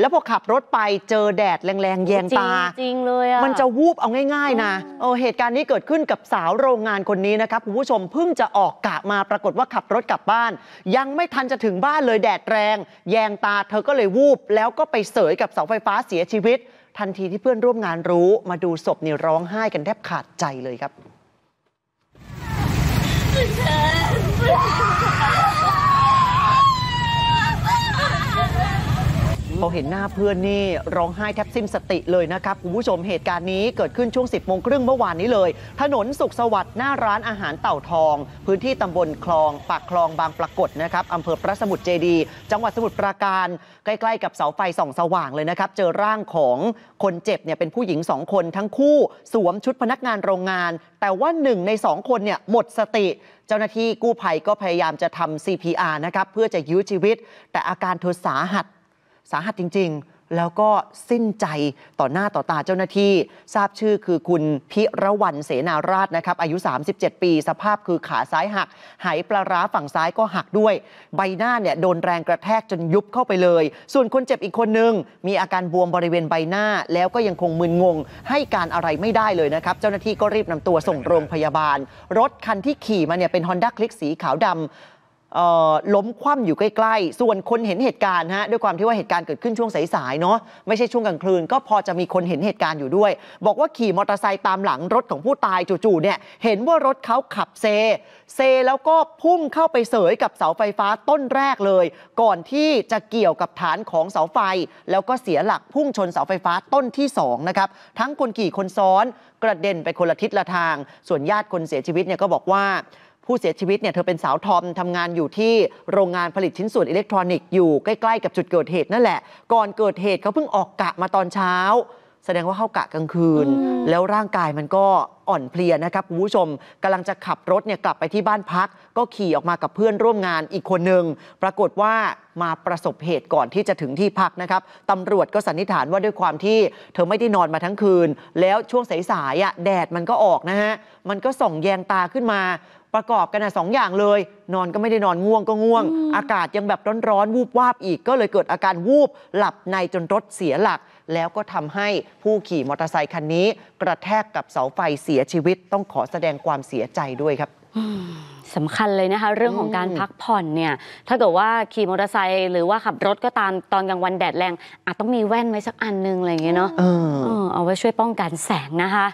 แล้วพอขับรถไปเจอแดดแรง ๆ แยงตาจริงเลยอ่ะ มันจะวูบเอาง่ายๆนะเออเหตุการณ์นี้เกิดขึ้นกับสาวโรงงานคนนี้นะครับคุณผู้ชมเพิ่งจะออกกะมาปรากฏว่าขับรถกลับบ้าน ยังไม่ทันจะถึงบ้านเลยแดดแรง แยงตา เธอก็เลยวูบ แล้วก็ไปเสยกับเสาไฟฟ้าเสียชีวิต ทันทีที่เพื่อนร่วมงานรู้มาดูศพนี่ร้องไห้กันแทบขาดใจเลยครับพอเห็นหน้าเพื่อนนี่ร้องไห้แทบสิ้นสติเลยนะครับคุณผู้ชมเหตุการณ์นี้เกิดขึ้นช่วง 10บโมงครึ่งเมื่อวานนี้เลย ถนนสุขสวัสดิ์หน้าร้านอาหารเต่าทอง พื้นที่ตำบลคลองปากคลองบางปรากฏนะครับอำเภอพระสมุทรเจดีจังหวัดสมุทรปราการ ใกล้ๆกับเสาไฟส่อง สว่างเลยนะครับ เจอร่างของคนเจ็บเนี่ยเป็นผู้หญิงสองคนทั้งคู่สวมชุดพนักงานโรงงาน แต่ว่าหนึ่งในสองคนเนี่ยหมดสติ เจ้าหน้าที่กู้ภัยก็พยายามจะทำ CPR นะครับเพื่อจะยื้อชีวิต แต่อาการเธอสาหัสสาหัสจริง ๆ แล้วก็สิ้นใจต่อหน้าต่อตาเจ้าหน้าที่ทราบชื่อคือคุณพิรวันเสนาราชนะครับ อายุ 37 ปีสภาพคือขาซ้ายหัก หายปลาร้าฝั่งซ้ายก็หักด้วย ใบหน้าเนี่ยโดนแรงกระแทกจนยุบเข้าไปเลย ส่วนคนเจ็บอีกคนนึงมีอาการบวมบริเวณใบหน้าแล้วก็ยังคงมึนงงให้การอะไรไม่ได้เลยนะครับเจ้าหน้าที่ก็รีบนำตัวส่งโรงพยาบาล รถคันที่ขี่มาเนี่ยเป็นฮอนด้าคลิกสีขาวดำล้มคว่ำอยู่ใกล้ ๆ ส่วนคนเห็นเหตุการณ์ฮะด้วยความที่ว่าเหตุการณ์เกิดขึ้นช่วงสายๆเนาะไม่ใช่ช่วงกลางคืน ก็พอจะมีคนเห็นเหตุการณ์อยู่ด้วย บอกว่าขี่มอเตอร์ไซค์ตามหลังรถของผู้ตายจู่ๆเนี่ยเห็นว่ารถเขาขับเซเซแล้วก็พุ่งเข้าไปเสยกับเสาไฟฟ้าต้นแรกเลย ก่อนที่จะเกี่ยวกับฐานของเสาไฟ แล้วก็เสียหลักพุ่งชนเสาไฟฟ้าต้นที่2นะครับทั้งคนขี่คนซ้อนกระเด็นไปคนละทิศละทาง ส่วนญาติคนเสียชีวิตเนี่ยก็บอกว่าผู้เสียชีวิตเนี่ย เธอเป็นสาวทอมทำงานอยู่ที่โรงงานผลิตชิ้นส่วนอิเล็กทรอนิกส์อยู่ใกล้ๆกับจุดเกิดเหตุ นั่นแหละ ก่อนเกิดเหตุเขาเพิ่งออกกะมาตอนเช้า แสดงว่าเข้ากะกลางคืน แล้วร่างกายมันก็อ่อนเพลียนะครับคุณผู้ชมกำลังจะขับรถเนี่ยกลับไปที่บ้านพัก ก็ขี่ออกมากับเพื่อนร่วมงานอีกคนหนึ่งปรากฏว่ามาประสบเหตุก่อนที่จะถึงที่พักนะครับตำรวจก็สันนิษฐานว่าด้วยความที่เธอไม่ได้นอนมาทั้งคืน แล้วช่วงสายๆแดดมันก็ออกนะฮะมันก็ส่องแยงตาขึ้นมา ประกอบกันนะสองอย่างเลย นอนก็ไม่ได้นอนง่วงก็ง่วง อากาศยังแบบร้อนๆ วูบวาบอีกก็เลยเกิดอาการวูบหลับในจนรถเสียหลัก แล้วก็ทำให้ผู้ขี่มอเตอร์ไซคันนี้ กระแทกกับเสาไฟเสียยชีวิตต้องขอแสดงความเสียใจด้วยครับสำคัญเลยนะคะ เรื่องของการพักผ่อนเนี่ย ถ้าเกิดว่าขี่มอเตอร์ไซค์หรือว่าขับรถก็ตามตอนกลางวันแดดแรง อาจต้องมีแว่นไว้สักอันนึงอะไรอย่างเงี้ยเนาะเอาไว้ช่วยป้องกันแสงนะคะ